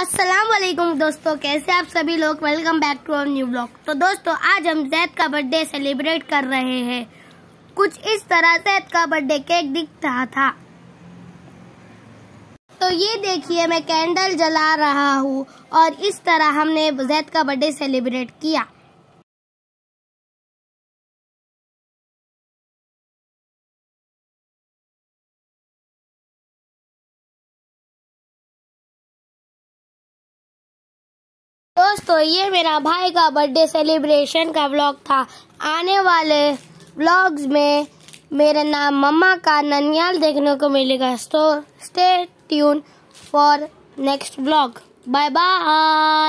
अस्सलाम वालेकुम दोस्तों कैसे आप सभी लोग welcome back to our new blog तो दोस्तों आज हम जैद का बर्थडे सेलिब्रेट कर रहे हैं कुछ इस तरह जैद का बर्थडे केक दिख रहा था तो ये देखिए मैं कैंडल जला रहा हूँ और इस तरह हमने जैद का बर्थडे सेलिब्रेट किया दोस्तों ये मेरा भाई का बर्थडे सेलिब्रेशन का व्लॉग था आने वाले व्लॉग्स में मेरा नाम मम्मा का ननियाल देखने को मिलेगा तो stay tune for next vlog bye bye